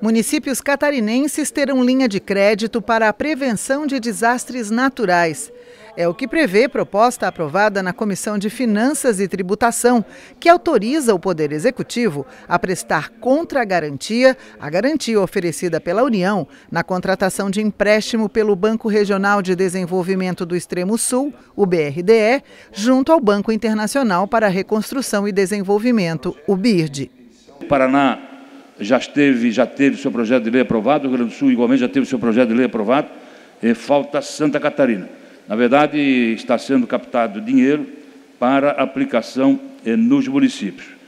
Municípios catarinenses terão linha de crédito para a prevenção de desastres naturais. É o que prevê proposta aprovada na Comissão de Finanças e Tributação, que autoriza o Poder Executivo a prestar contra-garantia a garantia oferecida pela União na contratação de empréstimo pelo Banco Regional de Desenvolvimento do Extremo Sul, o BRDE, junto ao Banco Internacional para a Reconstrução e Desenvolvimento, o BIRD. O Paraná já teve, já teve seu projeto de lei aprovado, o Rio Grande do Sul igualmente já teve seu projeto de lei aprovado, e falta Santa Catarina. Na verdade, está sendo captado dinheiro para aplicação eh, nos municípios.